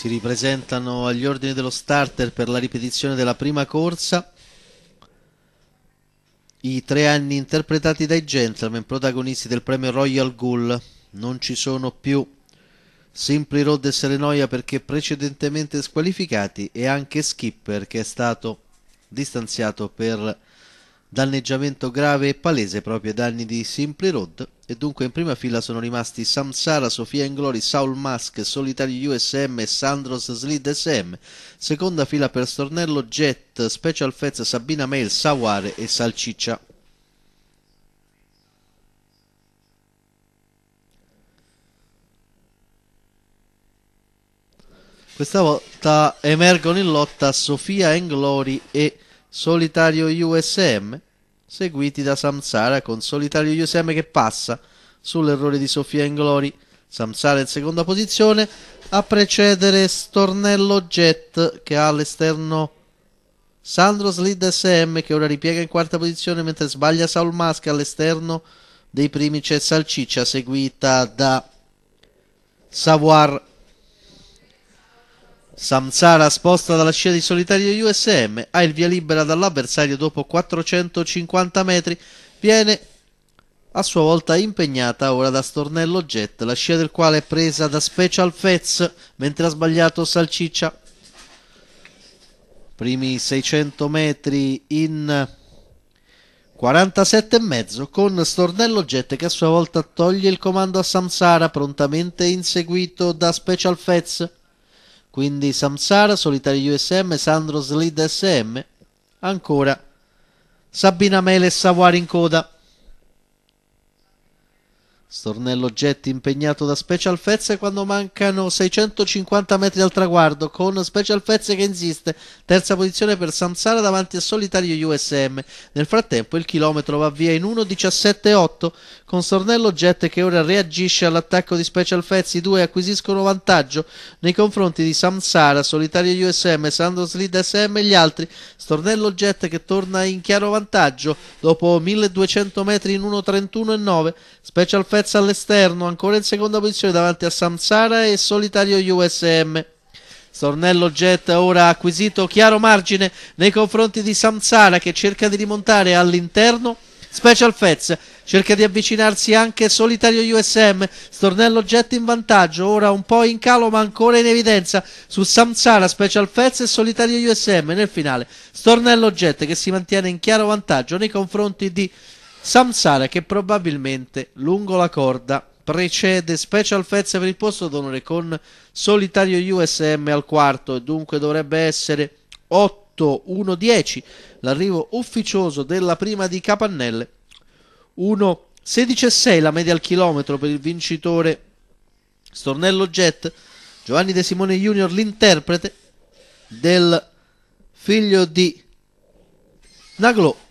si ripresentano agli ordini dello starter per la ripetizione della prima corsa i tre anni interpretati dai gentleman protagonisti del premio Royal Ghoul non ci sono più Simply Road e Serenoia perché precedentemente squalificati e anche Skipper che è stato distanziato per danneggiamento grave e palese proprio ai danni di Simply Road e dunque in prima fila sono rimasti Samsara, Sofia Inglori, Saul Musk, Solitario USM e Sandros Slid SM. Seconda fila per Stornello Jet, Special Fez, Sabina Mail, Saware e Salciccia. Questa volta emergono in lotta Sofia Englori e Solitario USM seguiti da Samsara con solitario Yuseme che passa sull'errore di Sofia Inglori. Samsara in seconda posizione a precedere Stornello Jet che ha all'esterno Sandro Slid SM che ora ripiega in quarta posizione mentre sbaglia Saul Mask all'esterno dei primi c'è Salciccia seguita da Savoir Samsara sposta dalla scia di solitario USM, ha il via libera dall'avversario dopo 450 metri, viene a sua volta impegnata ora da Stornello Jet, la scia del quale è presa da Special Fez, mentre ha sbagliato Salciccia. Primi 600 metri in 47,5 con Stornello Jet che a sua volta toglie il comando a Samsara, prontamente inseguito da Special Fez. Quindi Samsara, Solitario USM, Sandro Slid SM. Ancora Sabina Mele e Savoir in coda. Stornello Jet impegnato da Special Fezze quando mancano 650 metri al traguardo con Special Fezze che insiste. Terza posizione per Samsara davanti a solitario USM. Nel frattempo il chilometro va via in 1.17.8 con Stornello Jet che ora reagisce all'attacco di Special Fezze. I due acquisiscono vantaggio nei confronti di Samsara, solitario USM, Sandro Slid SM e gli altri. Stornello Jet che torna in chiaro vantaggio dopo 1200 metri in 1.31.9. Special Fezze Lopez all'esterno, ancora in seconda posizione davanti a Samsara e solitario USM. Stornello Jet ora ha acquisito chiaro margine nei confronti di Samsara che cerca di rimontare all'interno. Special Fez cerca di avvicinarsi anche solitario USM, Stornello Jet in vantaggio, ora un po' in calo ma ancora in evidenza su Samsara, Special Fez e solitario USM nel finale. Stornello Jet che si mantiene in chiaro vantaggio nei confronti di Samsara che probabilmente lungo la corda precede Special Fez per il posto d'onore con solitario USM al quarto e dunque dovrebbe essere 8-1-10 l'arrivo ufficioso della prima di Capannelle 1-16-6 la media al chilometro per il vincitore Stornello Jet Giovanni De Simone Junior l'interprete del figlio di Naglo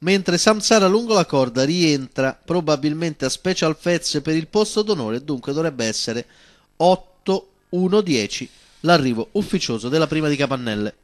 mentre Samsara lungo la corda rientra probabilmente a special Fez per il posto d'onore dunque dovrebbe essere 8-1-10 l'arrivo ufficioso della prima di Capannelle.